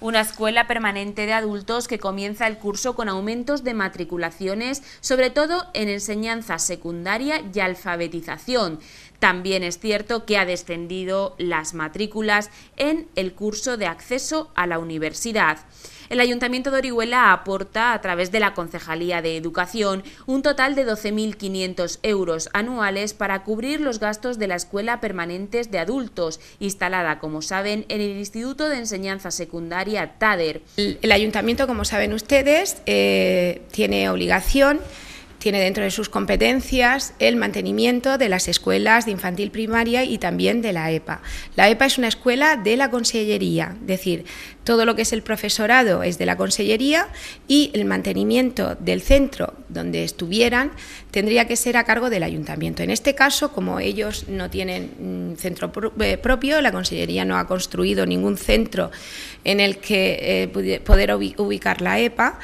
una escuela permanente de adultos que comienza el curso con aumentos de matriculaciones, sobre todo en enseñanza secundaria y alfabetización. También es cierto que ha descendido las matrículas en el curso de acceso a la universidad. El Ayuntamiento de Orihuela aporta, a través de la Concejalía de Educación, un total de 12.500 euros anuales para cubrir los gastos de la Escuela Permanente de Adultos, instalada, como saben, en el Instituto de Enseñanza Secundaria TADER. El, Ayuntamiento, como saben ustedes, eh, tiene obligación tiene dentro de sus competencias el mantenimiento de las escuelas de infantil primaria y también de la EPA. La EPA es una escuela de la consellería, es decir, todo lo que es el profesorado es de la consellería y el mantenimiento del centro donde estuvieran tendría que ser a cargo del ayuntamiento. En este caso, como ellos no tienen mm, centro eh, propio, la consellería no ha construido ningún centro en el que eh, poder ubicar la EPA,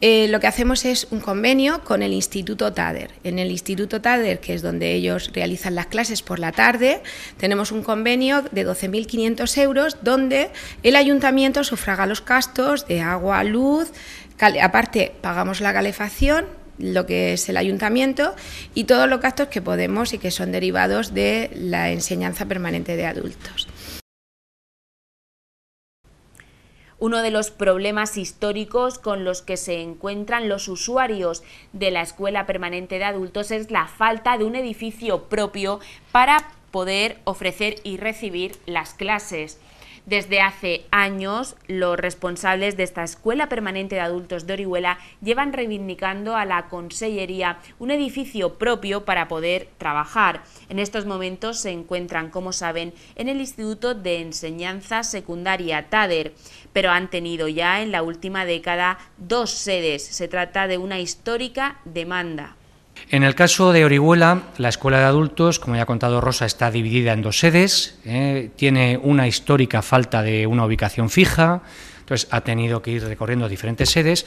eh, lo que hacemos es un convenio con el Instituto TADER. En el Instituto TADER, que es donde ellos realizan las clases por la tarde, tenemos un convenio de 12.500 euros donde el ayuntamiento sufraga los gastos de agua, luz, aparte pagamos la calefacción lo que es el ayuntamiento y todos los gastos que podemos y que son derivados de la enseñanza permanente de adultos uno de los problemas históricos con los que se encuentran los usuarios de la Escuela Permanente de Adultos es la falta de un edificio propio para poder ofrecer y recibir las clases. Desde hace años, los responsables de esta Escuela Permanente de Adultos de Orihuela llevan reivindicando a la Consellería un edificio propio para poder trabajar. En estos momentos se encuentran, como saben, en el Instituto de Enseñanza Secundaria TADER, pero han tenido ya en la última década dos sedes. Se trata de una histórica demanda. En el caso de Orihuela, la escuela de adultos, como ya ha contado Rosa, está dividida en dos sedes, ¿eh? tiene una histórica falta de una ubicación fija, entonces ha tenido que ir recorriendo diferentes sedes.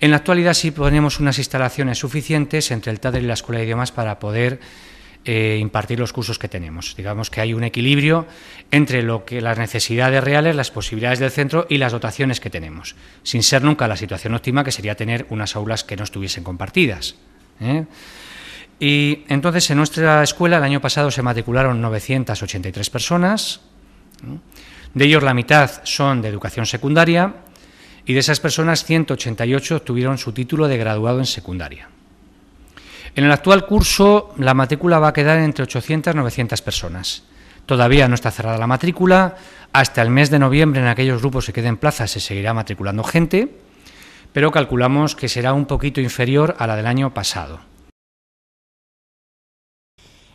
En la actualidad sí ponemos unas instalaciones suficientes entre el TADER y la escuela de idiomas para poder eh, impartir los cursos que tenemos. Digamos que hay un equilibrio entre lo que las necesidades reales, las posibilidades del centro y las dotaciones que tenemos, sin ser nunca la situación óptima que sería tener unas aulas que no estuviesen compartidas. ¿eh? Y entonces en nuestra escuela el año pasado se matricularon 983 personas, de ellos la mitad son de educación secundaria y de esas personas 188 obtuvieron su título de graduado en secundaria. En el actual curso la matrícula va a quedar entre 800 y 900 personas. Todavía no está cerrada la matrícula, hasta el mes de noviembre en aquellos grupos que queden plazas se seguirá matriculando gente pero calculamos que será un poquito inferior a la del año pasado.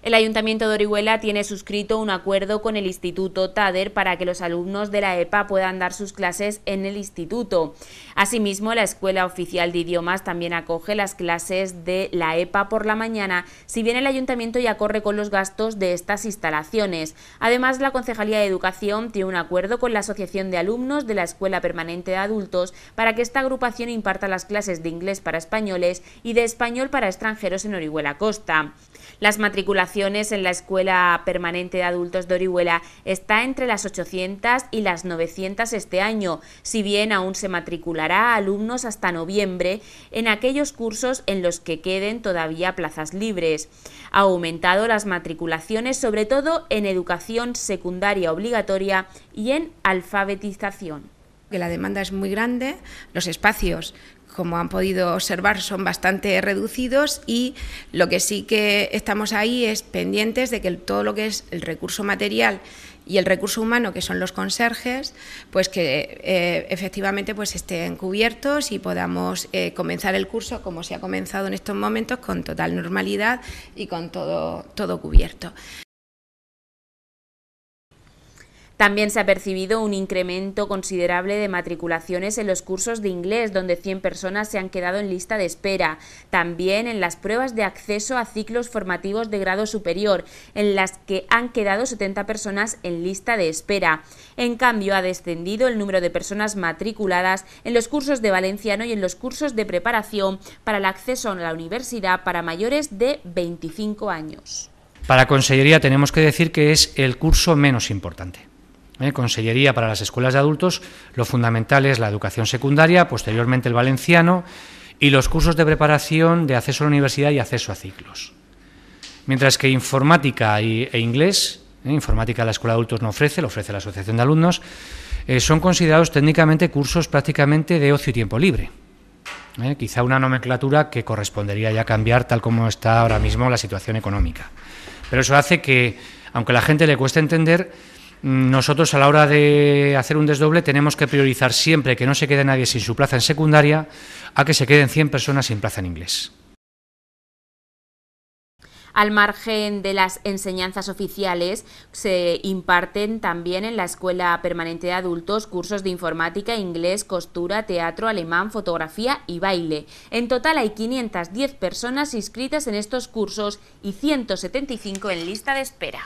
El Ayuntamiento de Orihuela tiene suscrito un acuerdo con el Instituto TADER para que los alumnos de la EPA puedan dar sus clases en el instituto. Asimismo, la Escuela Oficial de Idiomas también acoge las clases de la EPA por la mañana, si bien el Ayuntamiento ya corre con los gastos de estas instalaciones. Además, la Concejalía de Educación tiene un acuerdo con la Asociación de Alumnos de la Escuela Permanente de Adultos para que esta agrupación imparta las clases de inglés para españoles y de español para extranjeros en Orihuela Costa. Las matriculaciones en la Escuela Permanente de Adultos de Orihuela está entre las 800 y las 900 este año, si bien aún se matriculará a alumnos hasta noviembre en aquellos cursos en los que queden todavía plazas libres. Ha aumentado las matriculaciones sobre todo en educación secundaria obligatoria y en alfabetización que la demanda es muy grande, los espacios como han podido observar, son bastante reducidos y lo que sí que estamos ahí es pendientes de que todo lo que es el recurso material y el recurso humano, que son los conserjes, pues que eh, efectivamente pues estén cubiertos y podamos eh, comenzar el curso como se ha comenzado en estos momentos, con total normalidad y con todo, todo cubierto. También se ha percibido un incremento considerable de matriculaciones en los cursos de inglés, donde 100 personas se han quedado en lista de espera. También en las pruebas de acceso a ciclos formativos de grado superior, en las que han quedado 70 personas en lista de espera. En cambio, ha descendido el número de personas matriculadas en los cursos de valenciano y en los cursos de preparación para el acceso a la universidad para mayores de 25 años. Para Consellería tenemos que decir que es el curso menos importante. ¿eh? Consellería para las Escuelas de Adultos, lo fundamental es la educación secundaria, posteriormente el valenciano y los cursos de preparación de acceso a la universidad y acceso a ciclos. Mientras que informática e inglés, ¿eh? informática la Escuela de Adultos no ofrece, lo ofrece la Asociación de Alumnos, eh, son considerados técnicamente cursos prácticamente de ocio y tiempo libre. quizá una nomenclatura que correspondería ya cambiar tal como está ahora mismo la situación económica. Pero eso hace que, aunque a la gente le cueste entender, nosotros a la hora de hacer un desdoble tenemos que priorizar siempre que no se quede nadie sin su plaza en secundaria a que se queden 100 personas sin plaza en inglés. Al margen de las enseñanzas oficiales, se imparten también en la Escuela Permanente de Adultos cursos de informática, inglés, costura, teatro, alemán, fotografía y baile. En total hay 510 personas inscritas en estos cursos y 175 en lista de espera.